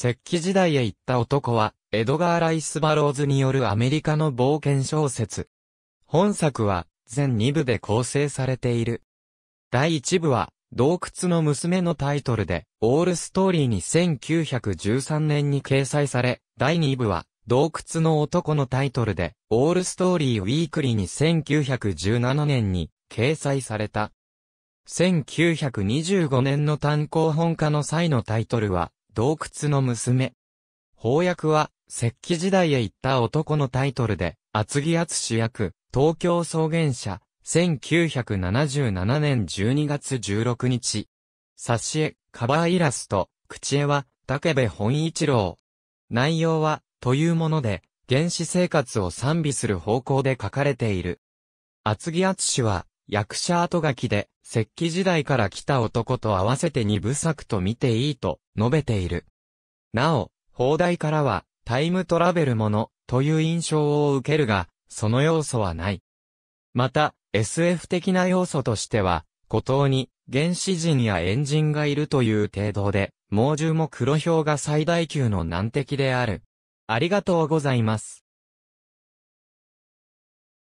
石器時代へ行った男は、エドガー・ライス・バローズによるアメリカの冒険小説。本作は、全2部で構成されている。第1部は、洞窟の娘のタイトルで、オールストーリーに1913年に掲載され、第2部は、洞窟の男のタイトルで、オールストーリーウィークリーに1917年に掲載された。1925年の単行本化の際のタイトルは、洞窟の娘。邦訳は、石器時代へ行った男のタイトルで、厚木厚主役、東京草原社、1977年12月16日。挿絵、カバーイラスト、口絵は、竹部本一郎。内容は、というもので、原始生活を賛美する方向で書かれている。厚木厚氏は、役者後書きで、石器時代から来た男と合わせて二部作と見ていいと述べている。なお、放題からは、タイムトラベルもの、という印象を受けるが、その要素はない。また、SF 的な要素としては、孤島に、原始人やエンジンがいるという程度で、猛獣も黒豹が最大級の難敵である。ありがとうございます。